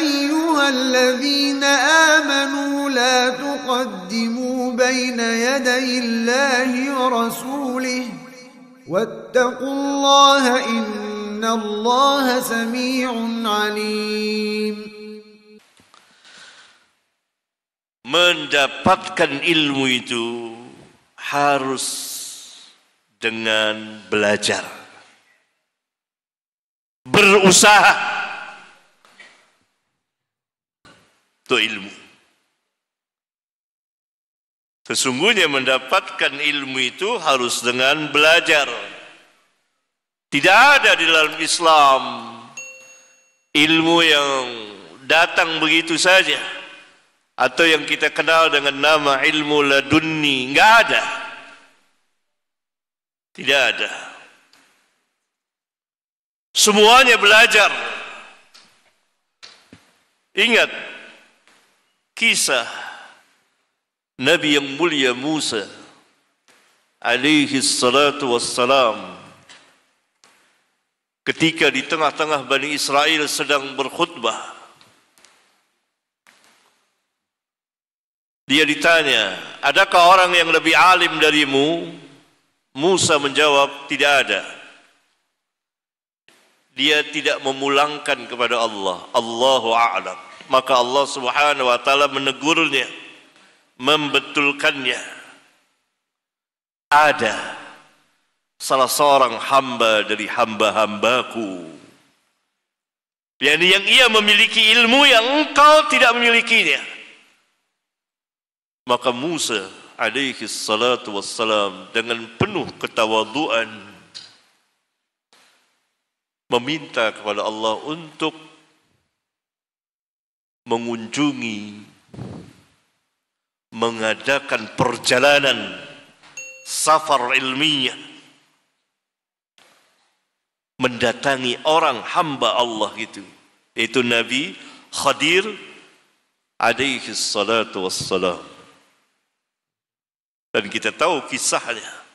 أيها الذين آمنوا لا تقدموا بين يدي الله ورسوله واتقوا الله إن الله سميع عليم mendapatkan ilmu itu harus dengan belajar berusaha untuk ilmu. Sesungguhnya mendapatkan ilmu itu harus dengan belajar. Tidak ada di dalam Islam ilmu yang datang begitu saja atau yang kita kenal dengan nama ilmu laduni enggak ada tidak ada Semuanya belajar. Ingat kisah Nabi yang mulia Musa alaihi salatu wassalam ketika di tengah-tengah Bani Israel sedang berkhutbah dia ditanya adakah orang yang lebih alim darimu Musa menjawab tidak ada dia tidak memulangkan kepada Allah Allahu a'lam maka Allah Subhanahu wa taala menegurnya membetulkannya ada salah seorang hamba dari hamba-hambaku yakni yang ia memiliki ilmu yang engkau tidak memilikinya maka Musa alaihi salatu wassalam dengan penuh ketawaduan meminta kepada Allah untuk mengunjungi mengadakan perjalanan safar ilmiah mendatangi orang hamba Allah itu yaitu Nabi Khadir alaihi salatu wassalam dan kita tahu kisahnya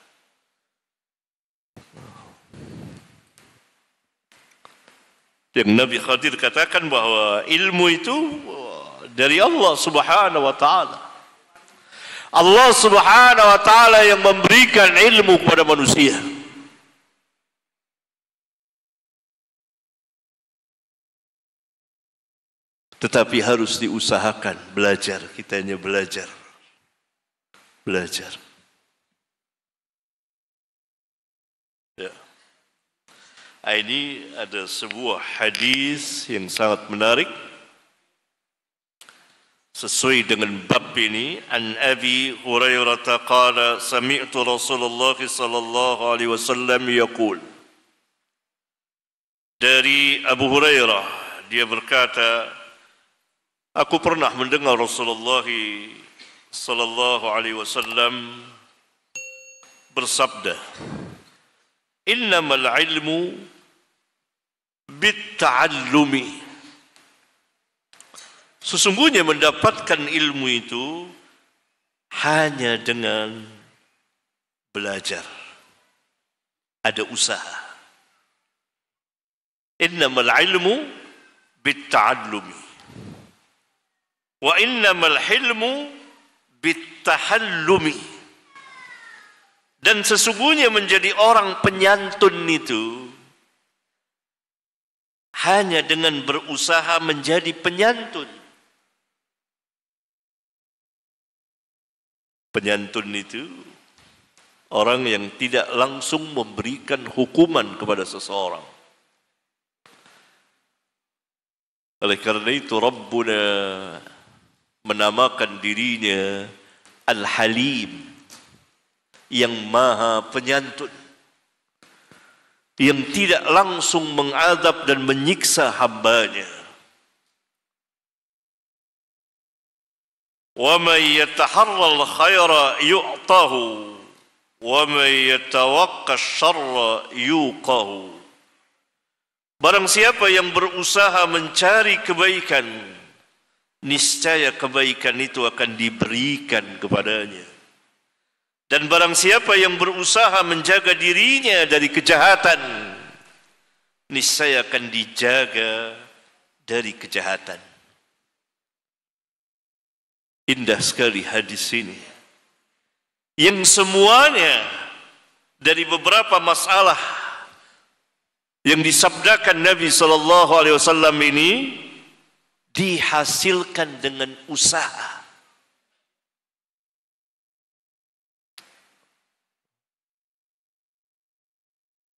yang Nabi Khadir katakan bahawa ilmu itu oh, dari Allah subhanahu wa ta'ala Allah subhanahu wa ta'ala yang memberikan ilmu kepada manusia tetapi harus diusahakan belajar, kita hanya belajar belajar ya yeah. Ini ada sebuah hadis yang sangat menarik sesuai dengan bab ini an abi hurairah qala sami'tu rasulullah sallallahu alaihi wasallam yaqul dari abu hurairah dia berkata aku pernah mendengar rasulullah sallallahu alaihi wasallam bersabda innamal ilmu bitta'allumi sesungguhnya mendapatkan ilmu itu hanya dengan belajar ada usaha innamal ilmu bitta'allumi wa innamal hilmu bitta'allumi dan sesungguhnya menjadi orang penyantun itu hanya dengan berusaha menjadi penyantun. Penyantun itu orang yang tidak langsung memberikan hukuman kepada seseorang. Oleh kerana itu Rabbuna menamakan dirinya Al-Halim yang maha penyantun yang tidak langsung mengadab dan menyiksa hambanya wa man yataharra al yu'tahu wa man yatawakka syarra yuqahu Barang siapa yang berusaha mencari kebaikan, niscaya kebaikan itu akan diberikan kepadanya. Dan barang siapa yang berusaha menjaga dirinya dari kejahatan, niscaya akan dijaga dari kejahatan. Indah sekali hadis ini. Yang semuanya dari beberapa masalah yang disabdakan Nabi sallallahu alaihi wasallam ini dihasilkan dengan usaha.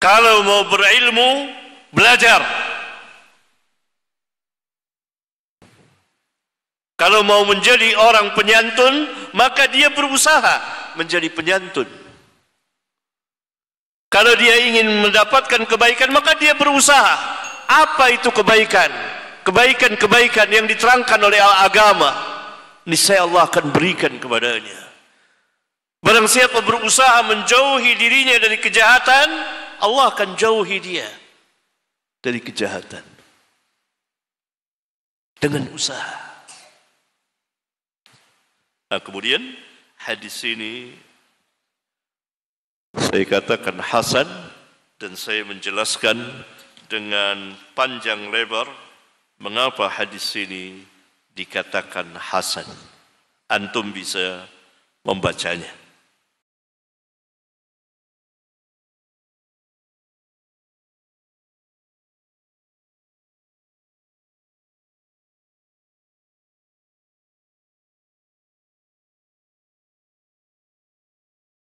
kalau mau berilmu belajar kalau mau menjadi orang penyantun maka dia berusaha menjadi penyantun kalau dia ingin mendapatkan kebaikan maka dia berusaha apa itu kebaikan kebaikan-kebaikan yang diterangkan oleh al agama niscaya Allah akan berikan kepadanya barang siapa berusaha menjauhi dirinya dari kejahatan Allah akan jauhi dia dari kejahatan dengan usaha. Nah, kemudian hadis ini saya katakan Hasan dan saya menjelaskan dengan panjang lebar mengapa hadis ini dikatakan Hasan. Antum bisa membacanya.